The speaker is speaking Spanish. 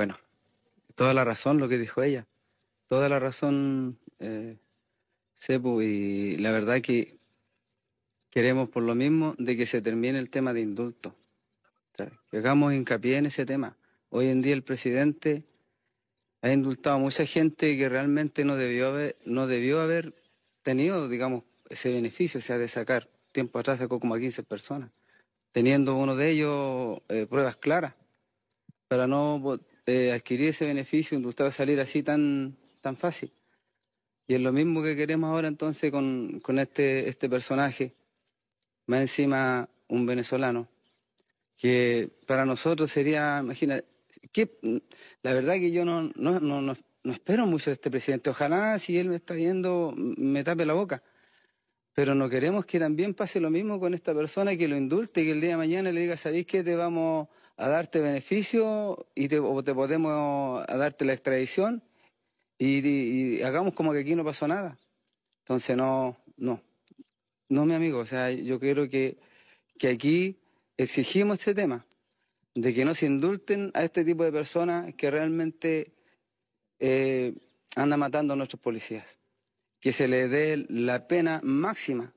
Bueno, toda la razón lo que dijo ella, toda la razón, eh, y la verdad que queremos por lo mismo de que se termine el tema de indulto. que hagamos hincapié en ese tema. Hoy en día el presidente ha indultado a mucha gente que realmente no debió haber, no debió haber tenido, digamos, ese beneficio, o sea, de sacar. Tiempo atrás sacó como a 15 personas, teniendo uno de ellos eh, pruebas claras, para no eh, adquirir ese beneficio y gustaba salir así tan, tan fácil. Y es lo mismo que queremos ahora entonces con, este, este, personaje, más encima un venezolano, que para nosotros sería, imagina, que, la verdad que yo no, no, no, no espero mucho de este presidente, ojalá si él me está viendo me tape la boca pero no queremos que también pase lo mismo con esta persona que lo indulte, y que el día de mañana le diga, ¿sabéis qué? Te vamos a darte beneficio y te, o te podemos darte la extradición y, hagamos como que aquí no pasó nada. Entonces, no, no, no, mi amigo. O sea, yo creo que, que aquí exigimos este tema, de que no se indulten a este tipo de personas que realmente eh, andan matando a nuestros policías que se le dé la pena máxima